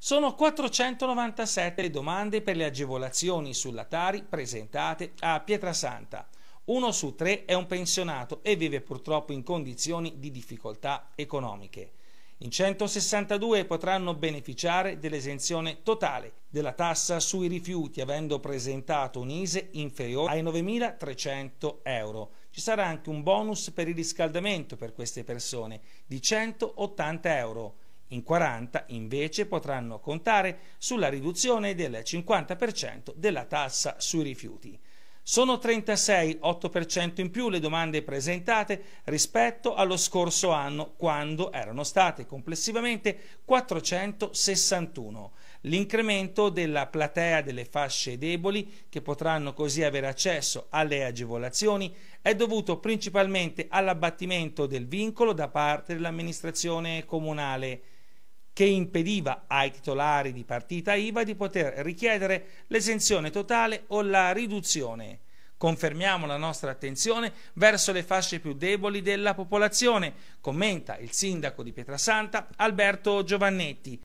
Sono 497 le domande per le agevolazioni sulla Tari presentate a Pietrasanta. Uno su tre è un pensionato e vive purtroppo in condizioni di difficoltà economiche. In 162 potranno beneficiare dell'esenzione totale della tassa sui rifiuti, avendo presentato un ISE inferiore ai 9.300 euro. Ci sarà anche un bonus per il riscaldamento per queste persone di 180 euro. In 40 invece potranno contare sulla riduzione del 50% della tassa sui rifiuti. Sono 36,8% in più le domande presentate rispetto allo scorso anno, quando erano state complessivamente 461. L'incremento della platea delle fasce deboli, che potranno così avere accesso alle agevolazioni, è dovuto principalmente all'abbattimento del vincolo da parte dell'amministrazione comunale che impediva ai titolari di partita IVA di poter richiedere l'esenzione totale o la riduzione. Confermiamo la nostra attenzione verso le fasce più deboli della popolazione, commenta il sindaco di Pietrasanta Alberto Giovannetti.